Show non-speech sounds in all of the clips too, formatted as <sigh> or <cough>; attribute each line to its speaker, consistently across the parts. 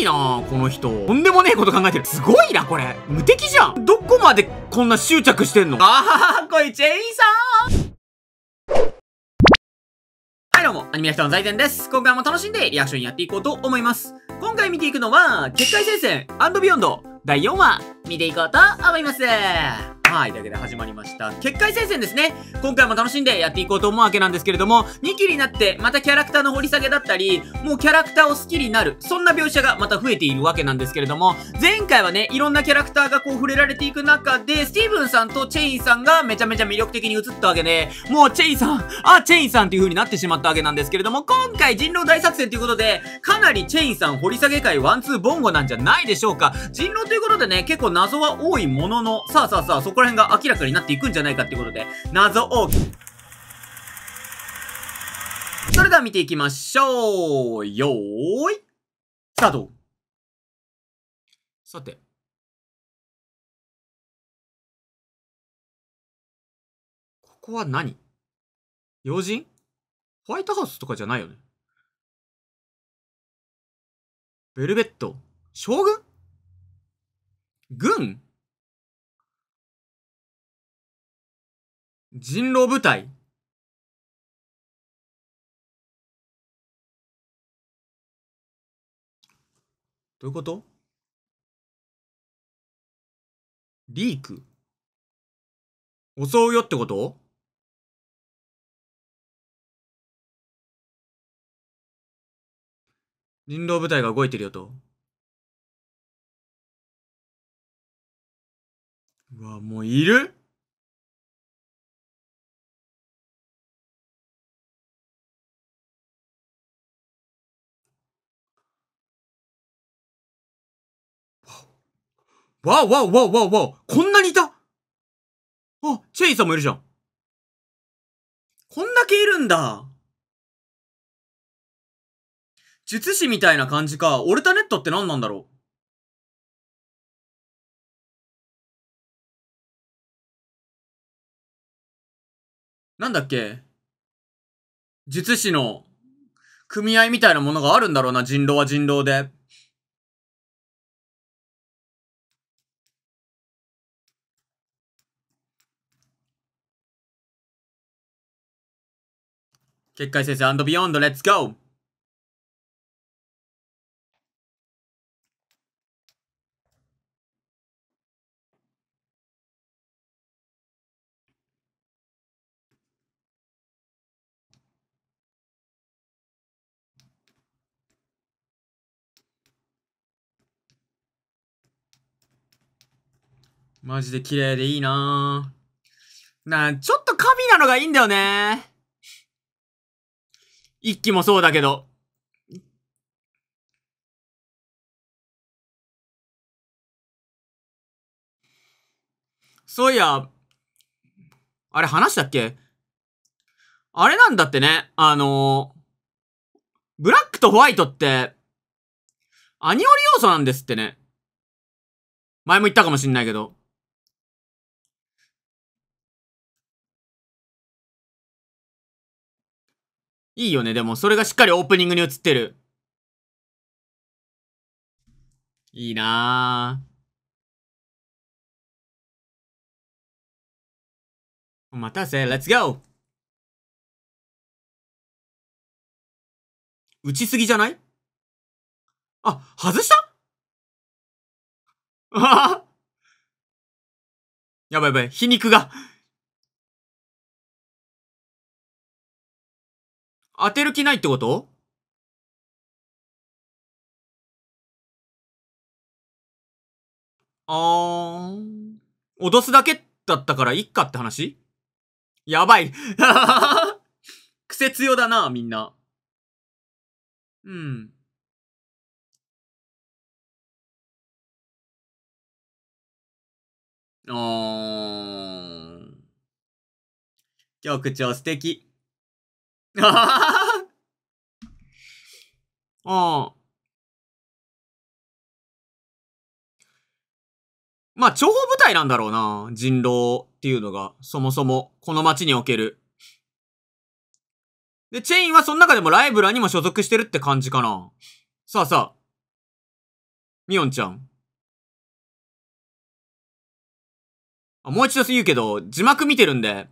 Speaker 1: いなこの人。とんでもねえこと考えてる。すごいな、これ。無敵じゃん。どこまでこんな執着してんのあは、これ、ジェイさんはい、どうも、アニメ人の財前です。今回も楽しんでリアクションやっていこうと思います。今回見ていくのは、結界戦線ビヨンド第4話、見ていこうと思います。はい、だけで始まりました。結界戦線ですね。今回も楽しんでやっていこうと思うわけなんですけれども、2期になって、またキャラクターの掘り下げだったり、もうキャラクターを好きになる、そんな描写がまた増えているわけなんですけれども、前回はね、いろんなキャラクターがこう触れられていく中で、スティーブンさんとチェインさんがめちゃめちゃ魅力的に映ったわけで、もうチェインさん、あ、チェインさんっていう風になってしまったわけなんですけれども、今回人狼大作戦ということで、かなりチェインさん掘り下げ会ワンツーボンゴなんじゃないでしょうか。人狼ということでね、結構謎は多いものの、さあさあさあ、そここら辺が明らかになっていくんじゃないかっていうことで、謎多き。それでは見ていきましょう。よーい、ス
Speaker 2: タ
Speaker 3: ート。さて。ここは何要人ホワイトハウスとかじゃないよね。ベルベット将軍軍人狼部隊どういうことリーク襲うよってこと人狼部隊が動いてるよと。うわ、もういるわわわわわこんなにいたあ、チェイさんもいるじゃん。こんだけいるんだ。術師みたいな感じか。オルタネットって何なんだろうなんだっけ術師の組合みたいなものがあるんだろうな、人狼は人狼で。結界先生、アンドビヨンド、レッツゴー
Speaker 1: マジで綺麗でいいななちょっと神なのがいいんだよね一気もそうだけど。そういや、あれ話したっけあれなんだってね、あのー、ブラックとホワイトって、
Speaker 3: アニオリ要素なんですってね。前も言ったかもしんないけど。いいよね、でも。それがしっかりオープニングに映ってる。いいなぁ。お待たせ、レッツゴー打ちすぎじゃないあ、外したああやばいやばい、皮肉が当てる気ないってことあー。脅
Speaker 2: すだけだったからいっかって話やばい。<laughs>
Speaker 3: 癖強だな、みんな。うん。あー。局長素敵。あ <laughs> あ。まあ、諜報部隊なんだろうな。
Speaker 1: 人狼っていうのが、そもそも、この街における。で、チェインはその中でもライブラにも所属してるって感じかな。さあさあ。
Speaker 3: みおんちゃん。あもう一度言うけど、字幕見てるんで、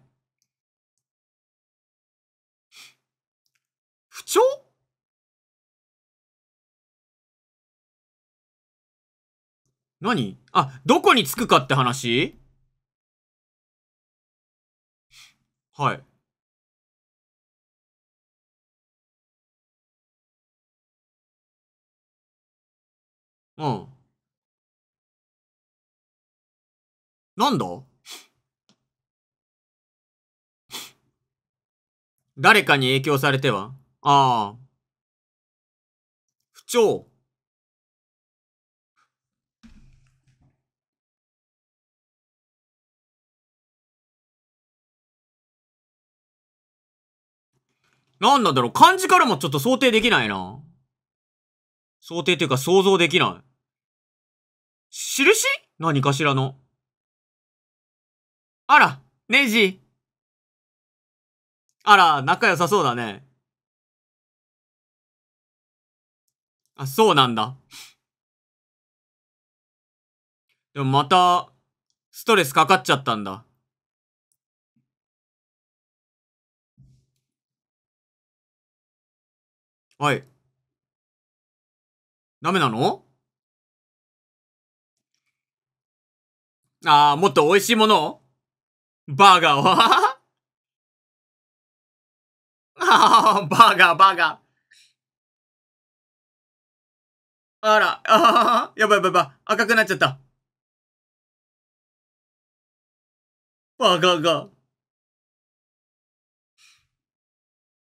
Speaker 3: しょ何あ、どこに着くかって話はい。うん。なんだ誰かに影響されてはああ。不調。なんなんだろう漢字からもちょっと想定できないな。想定というか
Speaker 2: 想像できない。印何かしらの。
Speaker 3: あら、ネジ。あら、仲良さそうだね。あ、そうなんだ。でもまた、ストレスかかっちゃったんだ。はい。ダメなのああ、もっと美味しいものをバーガーは <laughs> ああ、バーガー、バーガー。あら、あやばいやばいやばい。赤くなっちゃった。バカが。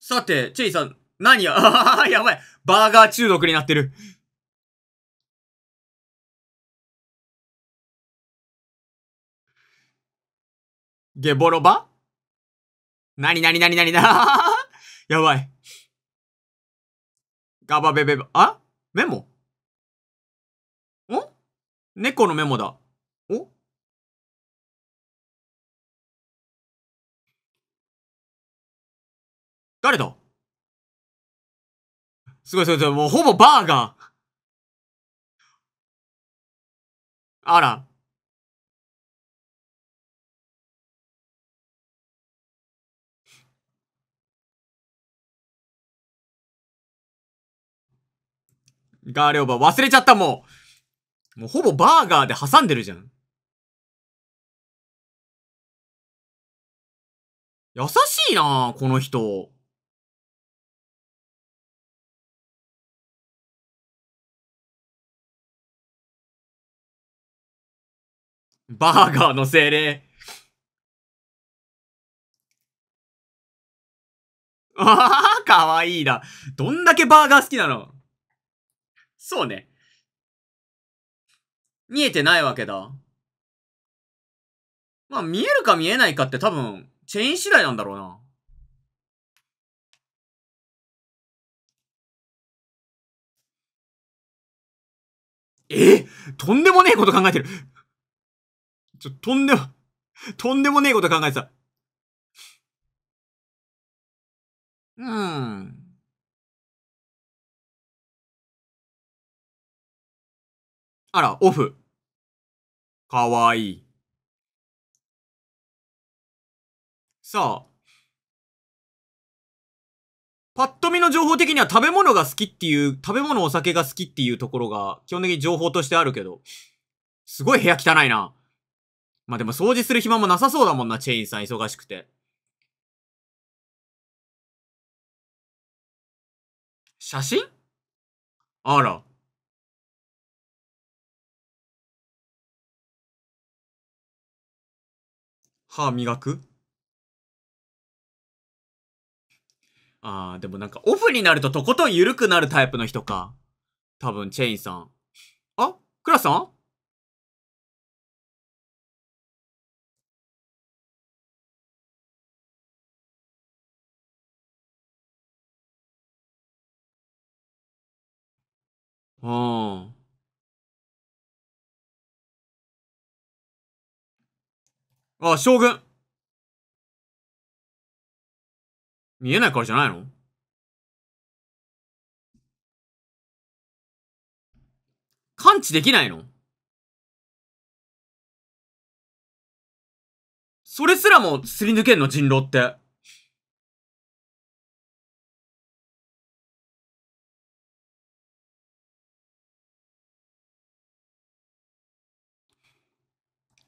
Speaker 3: さて、チェイさん、何や、<laughs> あやばい。バーガー中毒になってる。ゲボロバなになになになにな
Speaker 2: やばい。ガバベベバ、あメモ
Speaker 3: 猫のメモだ。お誰だすごいすごいすごい、もうほぼバーガー。あら。ガーレオーバー忘れちゃったもうもうほぼバーガーで挟んでるじゃん。優しいなこの人。バーガーの精霊。ああ、かわいいな。どんだけバーガー好きなのそうね。
Speaker 2: 見えてないわけだ。
Speaker 3: まあ、見えるか見えないかって多分、チェーン次第なんだろうな。えとんでもねえこと考えてるちょ、とんでも、とんでもねえこと考えてた。うん。あら、オフ。かわいい。さあ。
Speaker 1: パッと見の情報的には食べ物が好きっていう、食べ物お酒が好きっていうところが基本的に情報としてあるけど、すごい部屋汚いな。まあ、でも掃除する暇もなさそうだもんな、チェインさん忙しくて。
Speaker 3: 写真あら。歯磨く
Speaker 2: あー、でもなんかオフになるととことん緩くなるタイプの人か。多分、チェインさ
Speaker 3: ん。あクラスさんああ。あ、将軍。見えないからじゃないの感知できないのそれすらもすり抜けんの人狼って。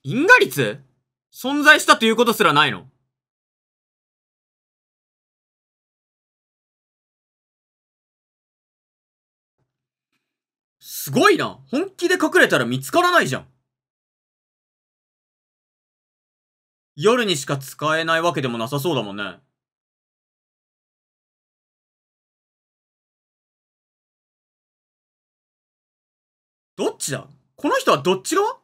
Speaker 3: 因果率存在したということすらないのすごいな。本気で隠れたら見つからないじゃん。夜にしか使えないわけでもなさそうだもんね。どっちだこの人はどっち側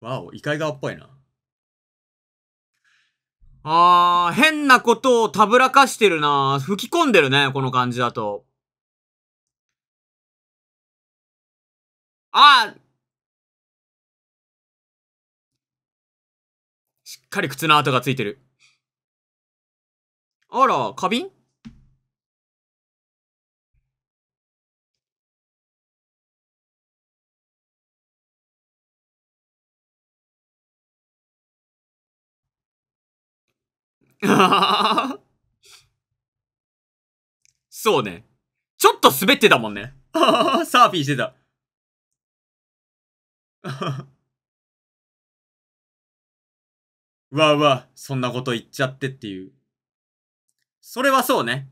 Speaker 3: わお、異
Speaker 2: 界側っぽいな。
Speaker 1: あー、変なことをたぶらかしてるな吹き込んでるね、この感じだと。
Speaker 3: あーしっかり靴の跡がついてる。あら、花瓶 <laughs> そうね。ちょっと滑ってたもんね。<laughs> サーフィンしてた。う <laughs> わうわ、そんなこと言っちゃってっていう。それはそうね。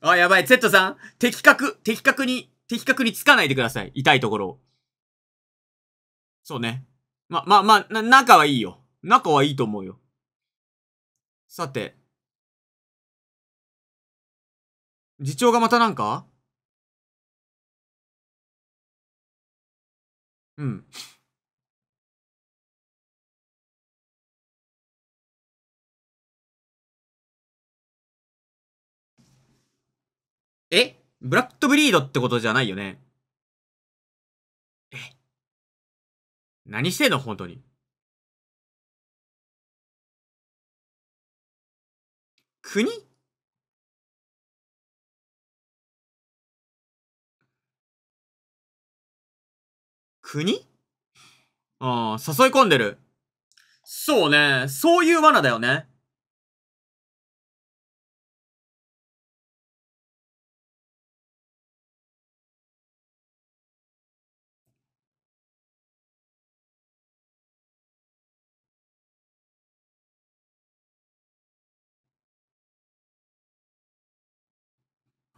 Speaker 1: あ、やばい、Z さん。的確、的確に、的確につかないでください。痛いところを。そうね。ま、まあまあ、仲はいいよ。仲
Speaker 3: はいいと思うよ。さて。次長がまたなんかうん。えブラッドブリードってことじゃないよね何してんの本当に。国国ああ、誘い込んでる。そうね。そういう罠だよね。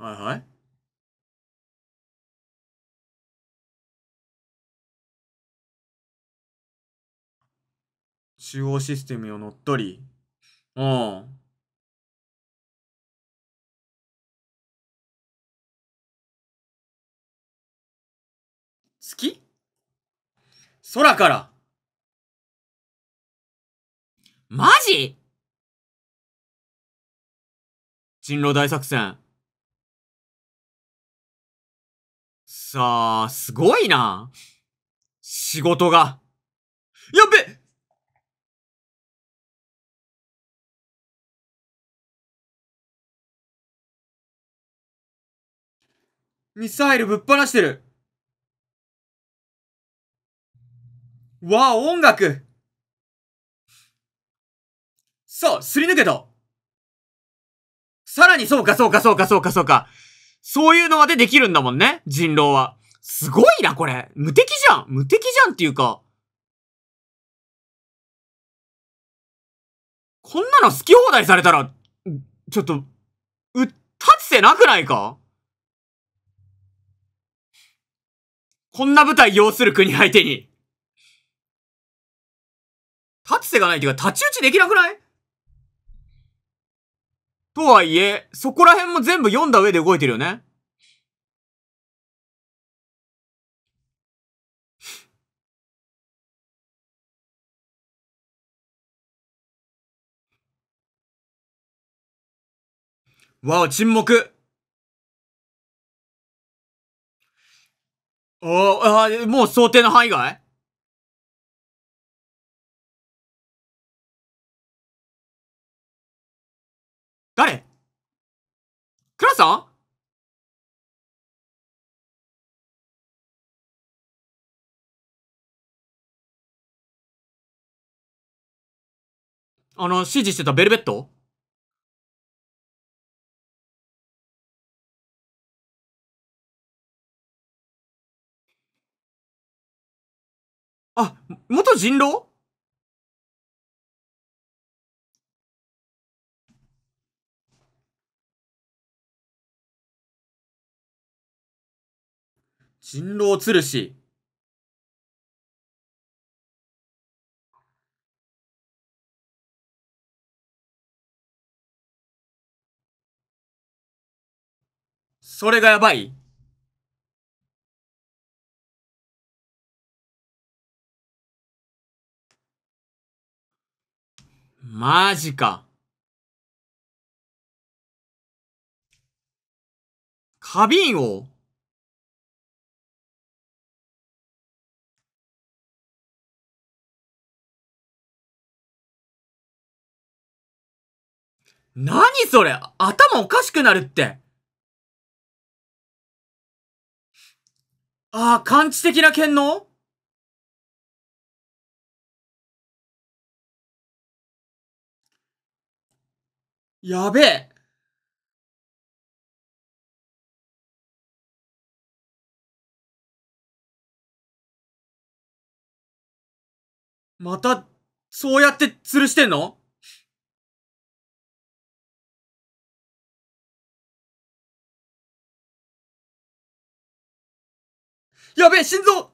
Speaker 3: はいはい。中央システムを乗っ取り、うん。月空からマジ人狼大作戦。さあ、すごいな。仕事が。やっべミサイルぶっ放してる。わあ、音楽そう、すり抜けたさらにそうかそう
Speaker 2: かそうかそうかそうか。そういうのまでできるんだもんね、人狼は。すごいな、こ
Speaker 3: れ。無敵じゃん無敵じゃんっていうか。こんなの好き放題されたら、ちょっと、う、立
Speaker 2: つてなくないかこんな舞台要する国相手に。立つてがないっていう
Speaker 3: か、立ち打ちできなくない
Speaker 2: とはいえ、そこら辺
Speaker 3: も全部読んだ上で動いてるよね。わお、沈黙おあ、もう想定の範囲外あの、指示してたベルベットあ、元人狼人狼つるし。それがやばいマジか。花瓶を何それ頭おかしくなるってああ、感知的な剣のやべえ。また、そうやって吊るしてんのやべえ、心臓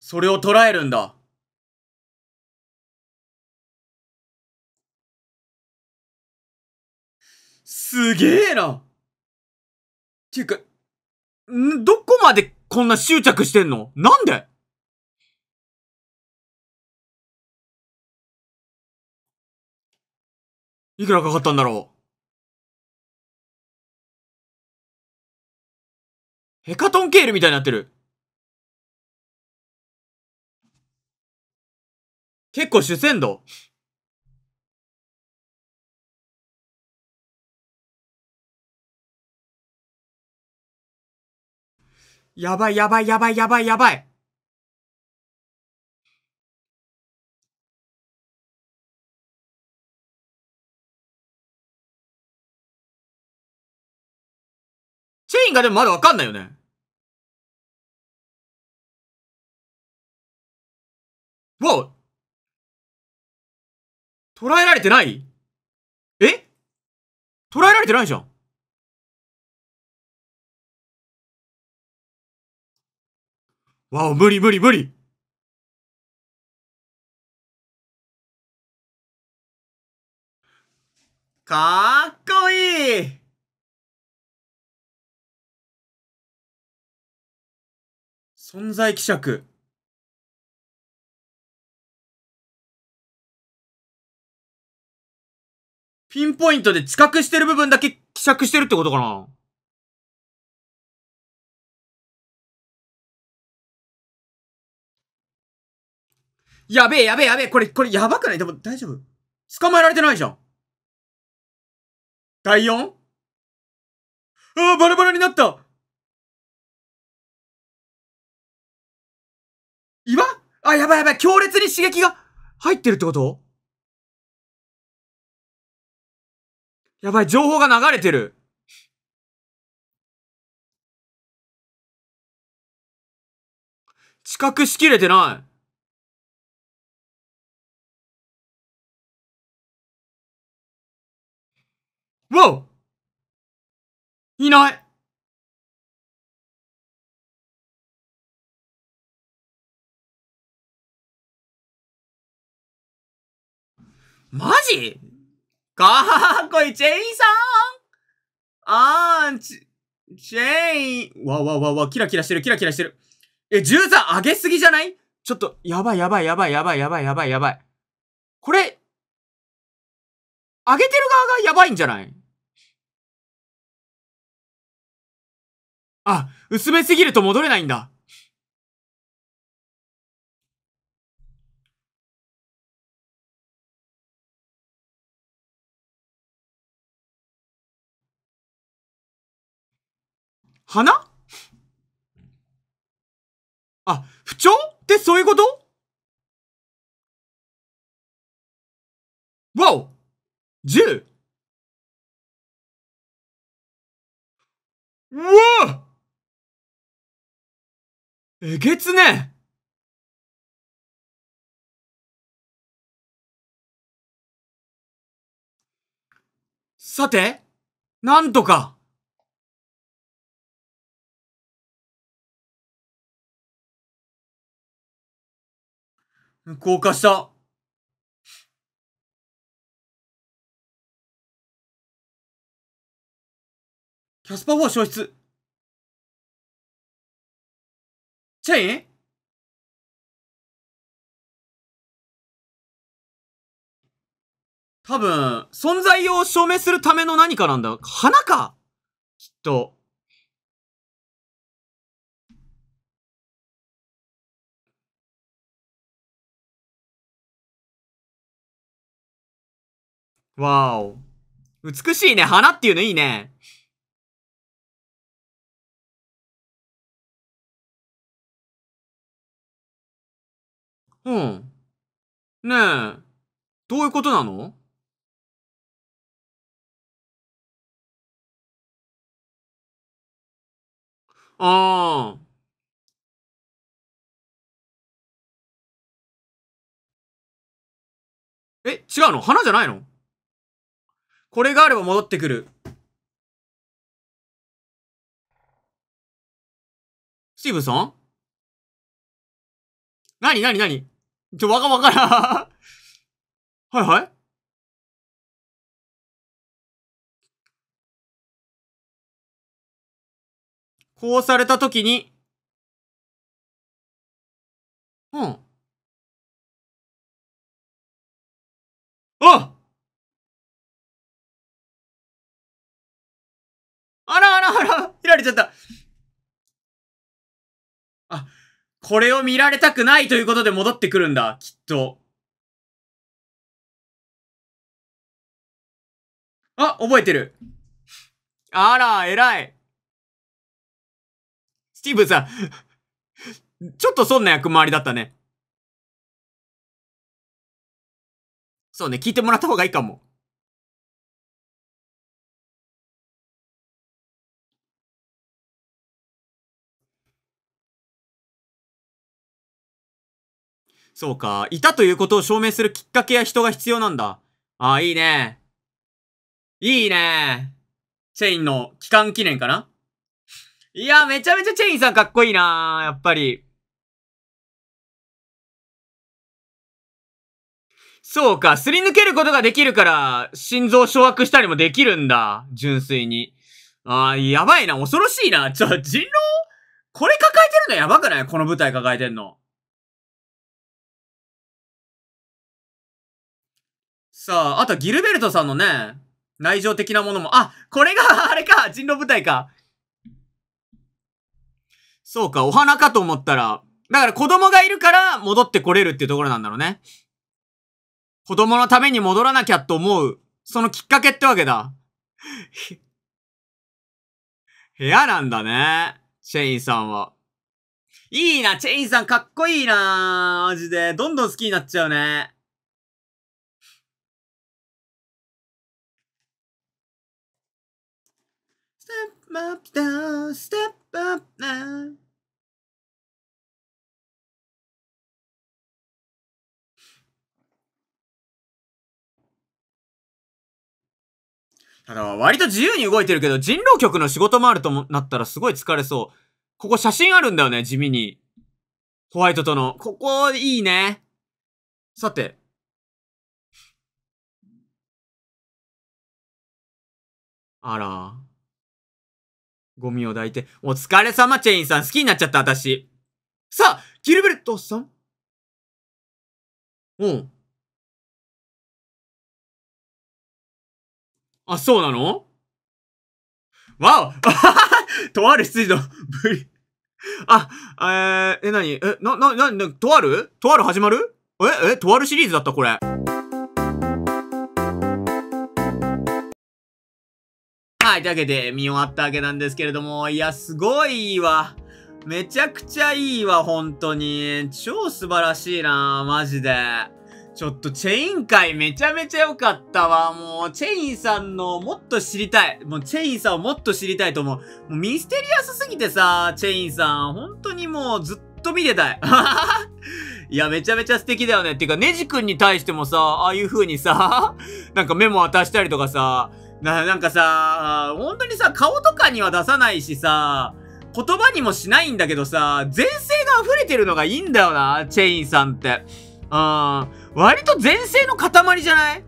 Speaker 3: それを捉えるんだ。すげえな。っていうか、ん、どこまでこんな執着してんのなんでいくらかかったんだろうヘカトンケールみたいになってる。結構主戦度やばいやばいやばいやばいやばいチェインがでもまだわかんないよね。わお捉えられてないえ捉えられてないじゃんわお、無理無理無理かっこいい存在希釈ピンポイントで知覚してる部分だけ希釈してるってことかなやべえやべえやべえ。これ、これやばくないでも大丈夫捕まえられてないじゃん。第 4? ああ、バラバラになった岩あ、やばいやばい。強烈に刺激が入ってるってことやばい、情報が流れてる。知覚しきれてない。わおいない
Speaker 1: マジかっこいい、チェイさんあー、チ、チェイわわわわ、キラキラしてる、キラキラしてる。え、13上げすぎじゃないちょっと、やばいやばいやばいやばいやばいやばいやばい。これ、
Speaker 3: 上げてる側がやばいんじゃないあ、薄めすぎると戻れないんだ。鼻あ、不調ってそういうことわお 10! うわえげつねさて、なんとか。硬化した。キャスパー消失チェイン多分、存在を証明するための何かなんだ。花かきっと。わお。美しいね。花っていうのいいね。うん。ねえ、どういうことなのああ。え、違うの花じゃないのこれがあれば戻ってくる。スティーブンさん何何何ちょ、わかわからん。<laughs> はいはいこうされたときに、うん。ああらあらあら、開いちゃった。これを見られたくないということで戻ってくるんだ、きっと。あ、覚えてる。あら、偉い。スティーブさん <laughs> ちょっとそんな役回りだったね。そうね、聞いてもらった方がいいかも。
Speaker 1: そうか。いたということを証明するきっかけや人が必要なんだ。ああ、いいね。いいね。チェインの帰還記念かないや、めちゃめちゃチェインさんかっこいいなやっぱり。
Speaker 3: そうか、すり抜
Speaker 1: けることができるから、心臓掌握したりもできるんだ。純粋に。ああ、やばいな、恐ろしいな。ちょ、人狼これ抱えてるのやばくないこの舞台抱えてんの。さあ、あとギルベルトさんのね、内情的なものも、あ、これが <laughs> あれか人狼部隊かそうか、お花かと思ったら、だから子供がいるから戻ってこれるっていうところなんだろうね。子供のために戻らなきゃと思う、そのきっかけってわけだ。<laughs> 部屋なんだね。チェインさんは。いいな、チェインさんかっこいいなマジで。どんどん好きになっちゃうね。
Speaker 3: up now, step up now.
Speaker 1: ただ、割と自由に動いてるけど、人狼局の仕事もあるともなったらすごい疲れそう。ここ写真あるんだよね、地味に。ホワイトとの。ここ、いいね。さて。
Speaker 3: あら。
Speaker 2: ゴミを抱いて、お疲れ様、チェインさん。好きになっちゃった、私。さあ、
Speaker 3: キルベルトさんうん。あ、そうなのわ
Speaker 1: お <laughs> とある羊のぶり。あ、えー、え、なにえ、な、な、な、とあるとある始まるえ、え、とあるシリーズだった、これ。はい、というわけで見終わったわけなんですけれども、いや、すごいいいわ。めちゃくちゃいいわ、本当に。超素晴らしいな、マジで。ちょっとチェイン界めちゃめちゃ良かったわ。もう、チェインさんのもっと知りたい。もう、チェインさんをもっと知りたいと思う。もうミステリアスすぎてさ、チェインさん、本当にもうずっと見てたい。<laughs> いや、めちゃめちゃ素敵だよね。っていうか、ネジ君に対してもさ、ああいう風にさ、なんかメモ渡したりとかさ、な、なんかさ、本当にさ、顔とかには出さないしさ、言葉にもしないんだけどさ、前世が溢れてるのがいいんだよな、チェインさんって。うん、割と前世の塊じゃない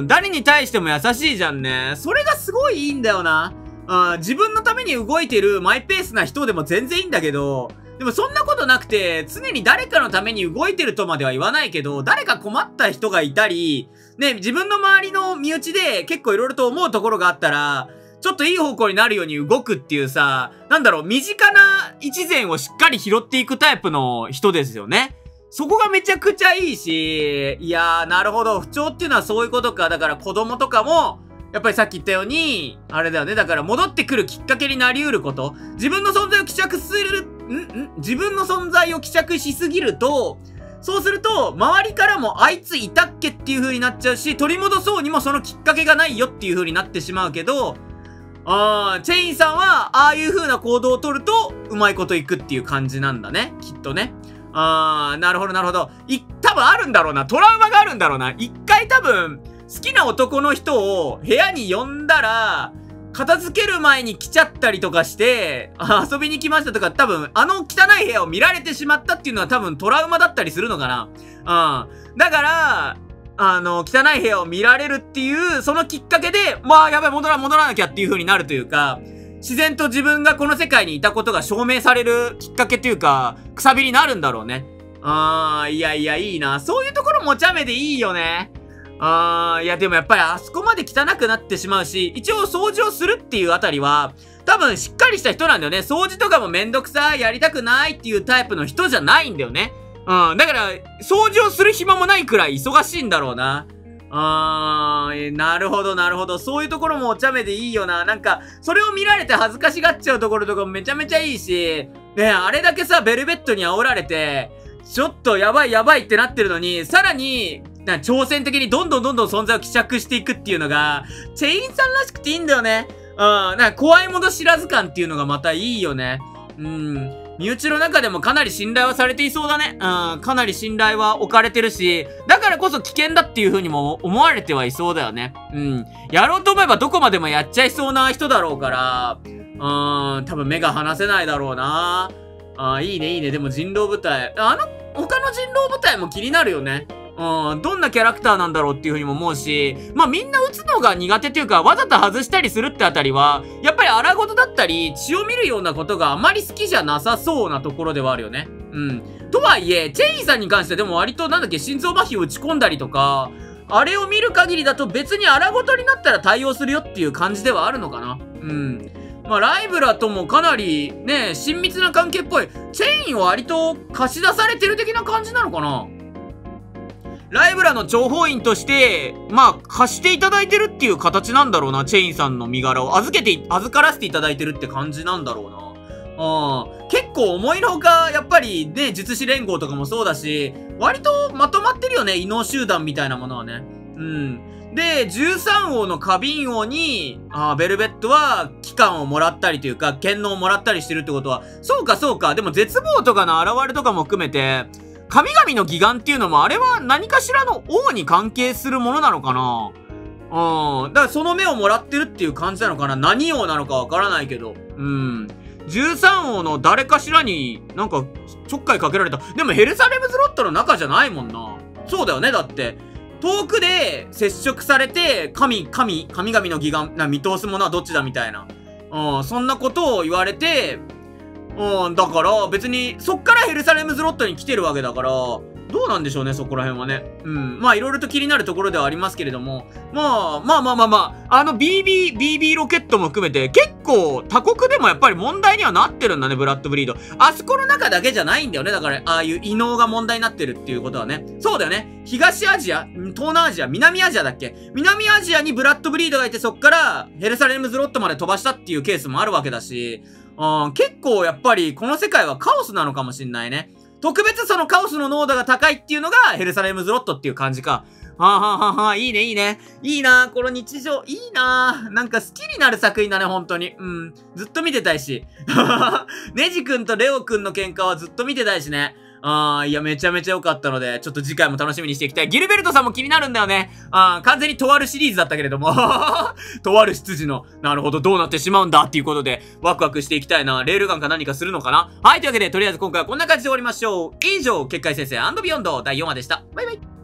Speaker 1: うん、誰に対しても優しいじゃんね。それがすごいいいんだよな。うん、自分のために動いてるマイペースな人でも全然いいんだけど、でもそんなことなくて、常に誰かのために動いてるとまでは言わないけど、誰か困った人がいたり、ね、自分の周りの身内で結構いろいろと思うところがあったら、ちょっといい方向になるように動くっていうさ、なんだろう、身近な一善をしっかり拾っていくタイプの人ですよね。そこがめちゃくちゃいいし、いやー、なるほど。不調っていうのはそういうことか。だから子供とかも、やっぱりさっき言ったように、あれだよね。だから戻ってくるきっかけになりうること。自分の存在を希釈するん自分の存在を希釈しすぎると、そうすると、周りからもあいついたっけっていう風になっちゃうし、取り戻そうにもそのきっかけがないよっていう風になってしまうけど、あー、チェインさんは、ああいう風な行動をとると、うまいこといくっていう感じなんだね。きっとね。あー、なるほどなるほど。い、多分あるんだろうな。トラウマがあるんだろうな。一回多分、好きな男の人を部屋に呼んだら、片付ける前に来ちゃったりとかして、遊びに来ましたとか、多分、あの汚い部屋を見られてしまったっていうのは多分トラウマだったりするのかな。うん。だから、あの、汚い部屋を見られるっていう、そのきっかけで、まあ、やばい、戻ら、戻らなきゃっていう風になるというか、自然と自分がこの世界にいたことが証明されるきっかけというか、くさびになるんだろうね。あー、いやいや、いいな。そういうところもちゃめでいいよね。あー、いやでもやっぱりあそこまで汚くなってしまうし、一応掃除をするっていうあたりは、多分しっかりした人なんだよね。掃除とかもめんどくさい、やりたくないっていうタイプの人じゃないんだよね。うん。だから、掃除をする暇もないくらい忙しいんだろうな。あー、なるほど、なるほど。そういうところもお茶目でいいよな。なんか、それを見られて恥ずかしがっちゃうところとかもめちゃめちゃいいし、ねあれだけさ、ベルベットに煽られて、ちょっとやばいやばいってなってるのに、さらに、だか挑戦的にどんどんどんどん存在を希釈していくっていうのが、チェインさんらしくていいんだよね。うん。なんか怖いもの知らず感っていうのがまたいいよね。うん。身内の中でもかなり信頼はされていそうだね。うん。かなり信頼は置かれてるし、だからこそ危険だっていう風にも思われてはいそうだよね。うん。やろうと思えばどこまでもやっちゃいそうな人だろうから、うん。多分目が離せないだろうな。ああ、いいね、いいね。でも人狼部隊。あの、他の人狼部隊も気になるよね。うん、どんなキャラクターなんだろうっていうふうにも思うし、まあ、みんな打つのが苦手というか、わざと外したりするってあたりは、やっぱり荒事だったり、血を見るようなことがあまり好きじゃなさそうなところではあるよね。うん。とはいえ、チェインさんに関してでも割となんだっけ、心臓麻痺を打ち込んだりとか、あれを見る限りだと別に荒事になったら対応するよっていう感じではあるのかな。うん。まあ、ライブラともかなり、ね、親密な関係っぽい。チェインを割と貸し出されてる的な感じなのかなライブラの情報員として、まあ、貸していただいてるっていう形なんだろうな。チェインさんの身柄を預けて、預からせていただいてるって感じなんだろうな。うん。結構思いのほか、やっぱりね、術師連合とかもそうだし、割とまとまってるよね。異能集団みたいなものはね。うん。で、13王の花瓶王に、あベルベットは、期間をもらったりというか、権能をもらったりしてるってことは、そうかそうか、でも絶望とかの現れとかも含めて、神々の義眼っていうのも、あれは何かしらの王に関係するものなのかなうん。だからその目をもらってるっていう感じなのかな何王なのかわからないけど。うん。13王の誰かしらになんかちょっかいかけられた。でもヘルサレムスロットの中じゃないもんな。そうだよね、だって。遠くで接触されて、神、神、神々の義眼、な見通すものはどっちだみたいな。うん、そんなことを言われて、うん、だから、別に、そっからヘルサレムズロットに来てるわけだから、どうなんでしょうね、そこら辺はね。うん。まあ、いろいろと気になるところではありますけれども、まあ、まあまあまあまあ、あの BB、BB ロケットも含めて、結構他国でもやっぱり問題にはなってるんだね、ブラッドブリード。あそこの中だけじゃないんだよね、だから、ああいう異能が問題になってるっていうことはね。そうだよね。東アジア、東南アジア、南アジアだっけ南アジアにブラッドブリードがいて、そっからヘルサレムズロットまで飛ばしたっていうケースもあるわけだし、うん、結構やっぱりこの世界はカオスなのかもしんないね。特別そのカオスの濃度が高いっていうのがヘルサレムズロットっていう感じか。はあ、はあははあ、いいね、いいね。いいなこの日常、いいななんか好きになる作品だね、本当に。うん。ずっと見てたいし。<laughs> ネジ君とレオくんの喧嘩はずっと見てたいしね。ああ、いや、めちゃめちゃ良かったので、ちょっと次回も楽しみにしていきたい。ギルベルトさんも気になるんだよね。ああ、完全にとあるシリーズだったけれども、<laughs> とある執事の、なるほど、どうなってしまうんだっていうことで、ワクワクしていきたいな。レールガンか何かするのかなはい、というわけで、とりあえず今回はこんな感じで終わりましょう。以上、結界先生ビヨンド第4話でした。バイバイ。